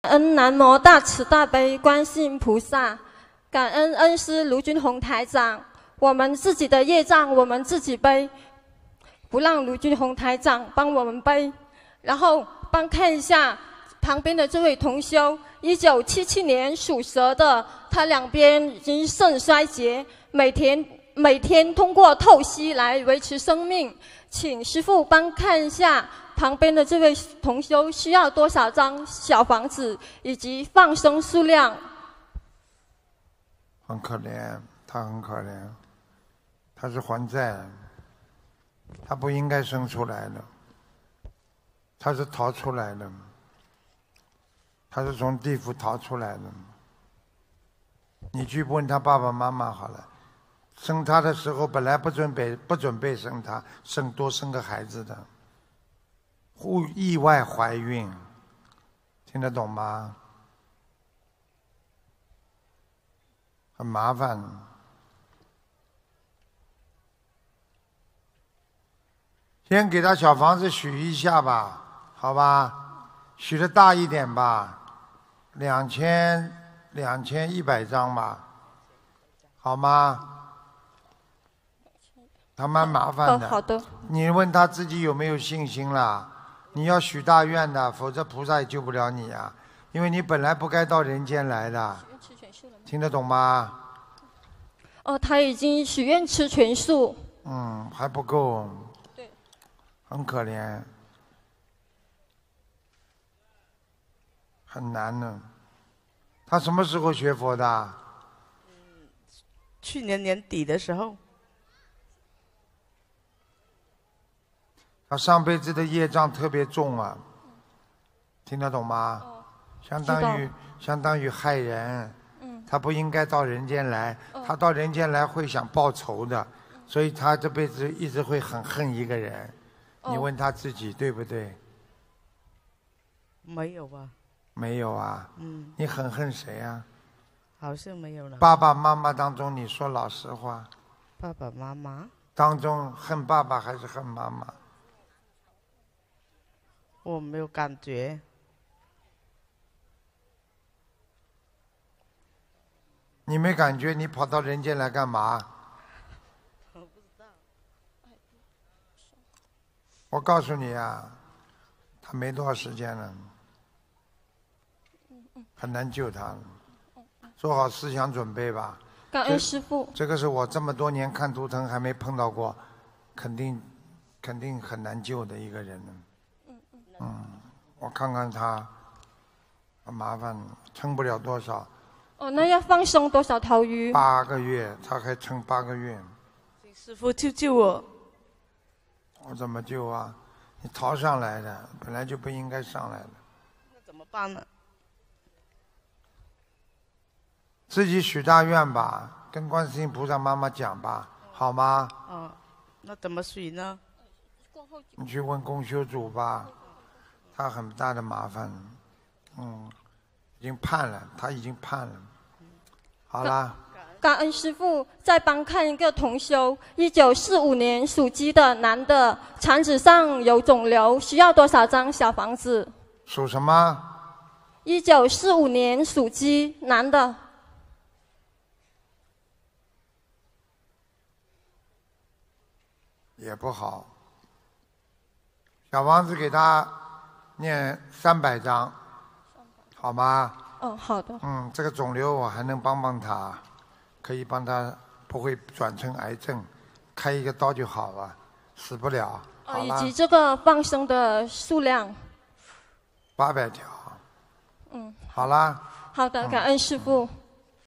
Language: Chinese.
感恩南无大慈大悲观世音菩萨，感恩恩师卢军宏台长。我们自己的业障，我们自己背，不让卢军宏台长帮我们背。然后帮看一下旁边的这位同修，一九七七年属蛇的，他两边已经肾衰竭，每天每天通过透析来维持生命，请师傅帮看一下。旁边的这位同修需要多少张小房子，以及放生数量？很可怜，他很可怜，他是还债，他不应该生出来的，他是逃出来的，他是从地府逃出来的。你去问他爸爸妈妈好了，生他的时候本来不准备不准备生他，生多生个孩子的。忽意外怀孕，听得懂吗？很麻烦。先给他小房子许一下吧，好吧？许的大一点吧，两千两千一百张吧，好吗？他蛮麻烦的。好的。你问他自己有没有信心啦？你要许大愿的，否则菩萨也救不了你啊！因为你本来不该到人间来的。听得懂吗？哦，他已经许愿吃全素。嗯，还不够。对。很可怜。很难呢。他什么时候学佛的？去年年底的时候。他上辈子的业障特别重啊，听得懂吗？相当于相当于害人，他不应该到人间来，他到人间来会想报仇的，所以他这辈子一直会很恨一个人。你问他自己对不对？没有吧？没有啊。嗯。你很恨谁啊？好像没有了。爸爸妈妈当中，你说老实话。爸爸妈妈？当中恨爸爸还是恨妈妈？我没有感觉。你没感觉？你跑到人间来干嘛？我不知道。我告诉你啊，他没多少时间了，很难救他了。做好思想准备吧。感恩师父。这个是我这么多年看图腾还没碰到过，肯定，肯定很难救的一个人。嗯，我看看他，麻烦，撑不了多少。哦，那要放生多少条鱼？八个月，他还撑八个月。师傅救救我！我怎么救啊？你逃上来的，本来就不应该上来的。那怎么办呢？自己许大愿吧，跟观世音菩萨妈妈讲吧，好吗？嗯，那怎么许呢？你去问公修主吧。他很大的麻烦，嗯，已经判了，他已经判了。好啦，感恩师傅再帮看一个同修，一九四五年属鸡的男的，肠子上有肿瘤，需要多少张小房子？属什么？一九四五年属鸡男的也不好，小房子给他。念三百张，好吗？嗯，好的。嗯，这个肿瘤我还能帮帮他，可以帮他不会转成癌症，开一个刀就好了，死不了，啊、以及这个放生的数量，八百条。嗯，好啦。好的，感恩师傅。